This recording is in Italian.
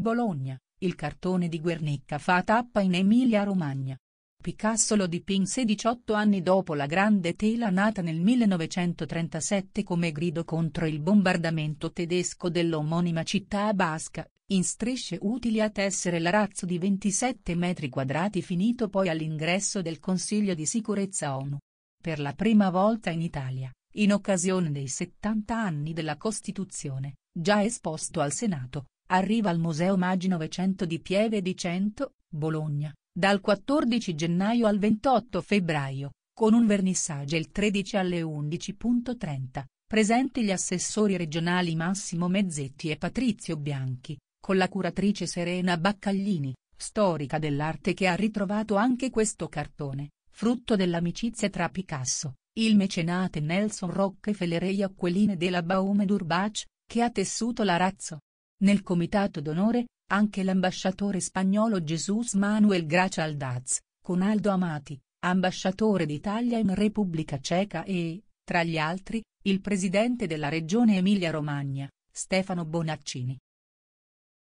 Bologna, il cartone di Guernica fa tappa in Emilia-Romagna. Picasso lo dipinse 18 anni dopo la grande tela nata nel 1937 come grido contro il bombardamento tedesco dell'omonima città basca, in strisce utili a tessere l'arazzo di 27 metri quadrati finito poi all'ingresso del Consiglio di sicurezza ONU. Per la prima volta in Italia, in occasione dei 70 anni della Costituzione, già esposto al Senato, arriva al Museo Maggi 900 di Pieve di Cento, Bologna, dal 14 gennaio al 28 febbraio, con un vernissage il 13 alle 11.30, presenti gli assessori regionali Massimo Mezzetti e Patrizio Bianchi, con la curatrice Serena Baccaglini, storica dell'arte che ha ritrovato anche questo cartone, frutto dell'amicizia tra Picasso, il mecenate Nelson Rockefeller e Jacqueline della Baume d'Urbach, che ha tessuto l'arazzo. Nel comitato d'onore, anche l'ambasciatore spagnolo Jesus Manuel Gracia Aldaz, con Aldo Amati, ambasciatore d'Italia in Repubblica Ceca e, tra gli altri, il presidente della regione Emilia-Romagna, Stefano Bonaccini,